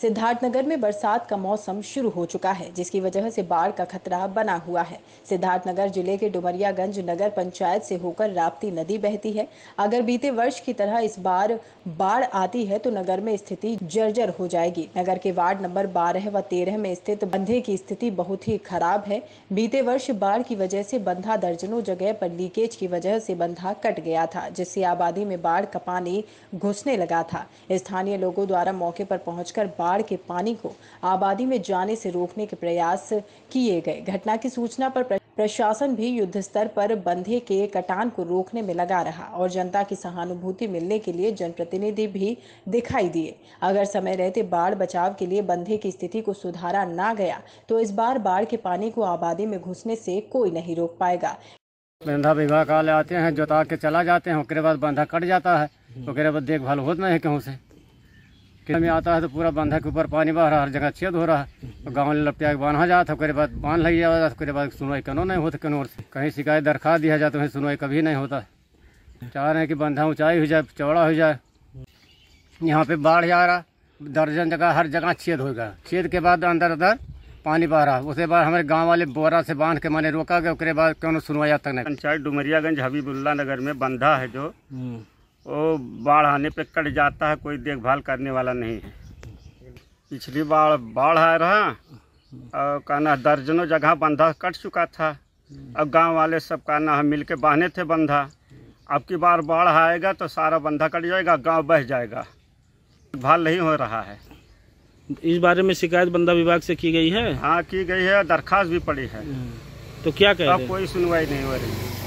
सिद्धार्थनगर में बरसात का मौसम शुरू हो चुका है जिसकी वजह से बाढ़ का खतरा बना हुआ है सिद्धार्थनगर जिले के डुमरियागंज नगर पंचायत से होकर राप्ती नदी बहती है अगर बीते वर्ष की तरह इस बार बाढ़ आती है तो नगर में स्थिति जर्जर हो जाएगी नगर के वार्ड नंबर बारह व तेरह में स्थित बंधे की स्थिति बहुत ही खराब है बीते वर्ष बाढ़ की वजह से बंधा दर्जनों जगह पर लीकेज की वजह से बंधा कट गया था जिससे आबादी में बाढ़ का पानी घुसने लगा था स्थानीय लोगों द्वारा मौके पर पहुंचकर बाढ़ के पानी को आबादी में जाने से रोकने के प्रयास किए गए घटना की सूचना पर प्रशासन भी युद्ध स्तर पर बंधे के कटान को रोकने में लगा रहा और जनता की सहानुभूति मिलने के लिए जनप्रतिनिधि भी दिखाई दिए अगर समय रहते बाढ़ बचाव के लिए बंधे की स्थिति को सुधारा ना गया तो इस बार बाढ़ के पानी को आबादी में घुसने से कोई नहीं रोक पाएगा बंधा विभाग वाले आते हैं जोता के चला जाते हैं उसके बाद बंधा कट जाता है उसके हम्म। बाद देखभाल होता है कहूँ से खेत में आता है तो पूरा बंधा के ऊपर पानी बह रहा हर जगह छेद हो रहा है गाँव लपटिया के बांधा जाता उसके बाद बांध लग जाता उसके बाद सुनवाई कनो नहीं होता कनोर से कहीं शिकायत दरखास्त दिया जाए तो सुनवाई कभी नहीं होता चाह रहे हैं कि बंधा ऊँचाई हो जाए चौड़ा हो जाए यहाँ पे बाढ़ आ रहा दर्जन जगह हर जगह छेद हो गया छेद के बाद अंदर अंदर पानी बह रहा उसके बाद हमारे गांव वाले बोरा से बांध के मैंने रोका गया उसके बाद क्यों सुनवाया तक नहीं पंचायत डुमरियागंज हबीबुल्ला नगर में बंधा है जो हम्म। वो बाढ़ आने पे कट जाता है कोई देखभाल करने वाला नहीं है पिछली बार बाढ़ आ रहा और कहना दर्जनों जगह बंधा कट चुका था अब गांव वाले सब कहना हम मिल के बांधे थे बंधा अब की बार बाढ़ आएगा तो सारा बंधा कट जाएगा गांव बह जाएगा देखभाल नहीं हो रहा है इस बारे में शिकायत बंधा विभाग से की गई है हाँ की गई है दरखास्त भी पड़ी है तो क्या कह अब कोई सुनवाई नहीं हो रही